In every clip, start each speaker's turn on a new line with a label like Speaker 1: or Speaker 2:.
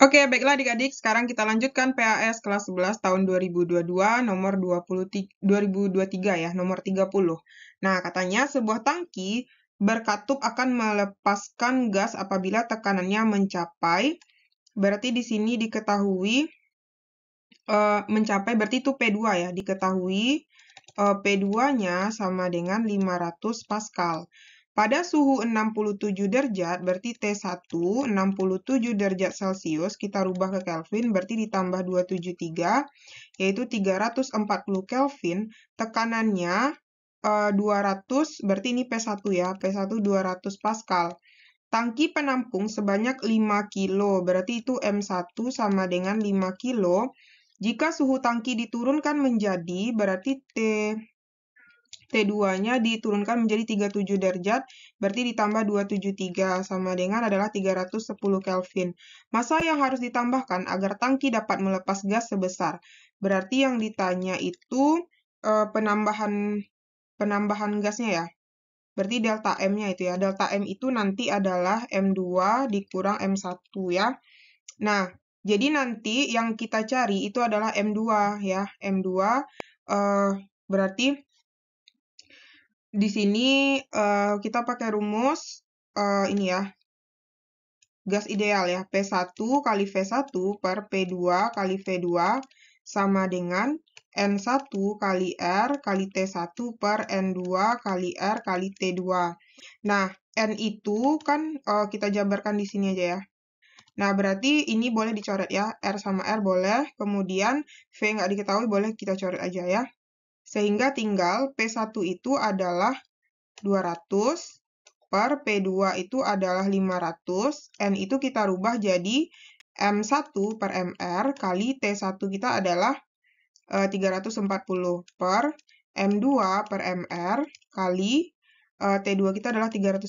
Speaker 1: Oke, baiklah adik-adik, sekarang kita lanjutkan PAS kelas 11 tahun 2022 nomor 20, 2023 ya, nomor 30. Nah, katanya sebuah tangki berkatup akan melepaskan gas apabila tekanannya mencapai, berarti di sini diketahui e, mencapai, berarti itu P2 ya, diketahui e, eh, P2-nya sama dengan 500 Pascal. Pada suhu 67 derajat berarti T1 67 derajat Celcius kita rubah ke Kelvin berarti ditambah 273 yaitu 340 Kelvin tekanannya e, eh, 200 berarti ini P1 ya P1 200 Pascal. Tangki penampung sebanyak 5 kilo berarti itu M1 sama dengan 5 kilo. Jika suhu tangki diturunkan menjadi berarti T T2-nya diturunkan menjadi 37 derajat, berarti ditambah 273 sama dengan adalah 310 Kelvin. Masa yang harus ditambahkan agar tangki dapat melepas gas sebesar. Berarti yang ditanya itu e, penambahan penambahan gasnya ya. Berarti delta M-nya itu ya. Delta M itu nanti adalah M2 dikurang M1 ya. Nah, jadi nanti yang kita cari itu adalah M2 ya. M2 e, eh, berarti di sini uh, kita pakai rumus uh, ini ya. Gas ideal ya, P1 kali V1 per P2 kali V2 sama dengan N1 kali R kali T1 per N2 kali R kali T2. Nah, N itu kan uh, kita jabarkan di sini aja ya. Nah, berarti ini boleh dicoret ya. R sama R boleh, kemudian V nggak diketahui boleh kita coret aja ya. Sehingga tinggal P1 itu adalah 200 per P2 itu adalah 500. N itu kita rubah jadi M1 per MR kali T1 kita adalah 340 eh, per M2 per MR kali eh, T2 kita adalah 310.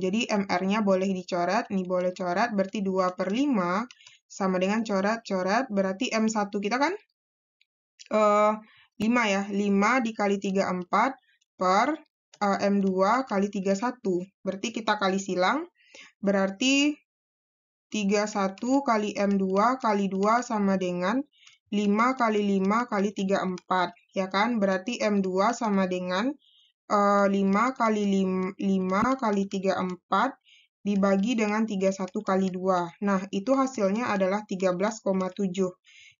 Speaker 1: Jadi MR-nya boleh dicoret, ini boleh coret, berarti 2 per 5 sama dengan coret-coret, berarti M1 kita kan uh, 5 ya. 5 dikali 3, 4 per uh, eh, M2 kali 3, 1. Berarti kita kali silang. Berarti 3, 1 kali M2 kali 2 sama dengan 5 kali 5 kali 3, 4. Ya kan? Berarti M2 sama dengan uh, eh, 5 kali 5, 5 kali 3, 4 dibagi dengan 31 kali 2. Nah, itu hasilnya adalah 13,7.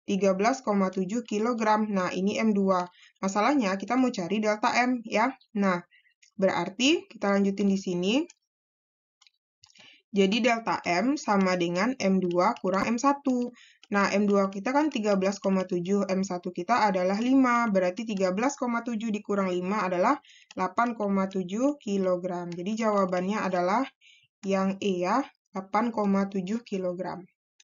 Speaker 1: 13,7 kg. Nah, ini M2. Masalahnya kita mau cari delta M ya. Nah, berarti kita lanjutin di sini. Jadi delta M sama dengan M2 kurang M1. Nah, M2 kita kan 13,7, M1 kita adalah 5, berarti 13,7 dikurang 5 adalah 8,7 kg. Jadi jawabannya adalah yang E ya, 8,7 kg.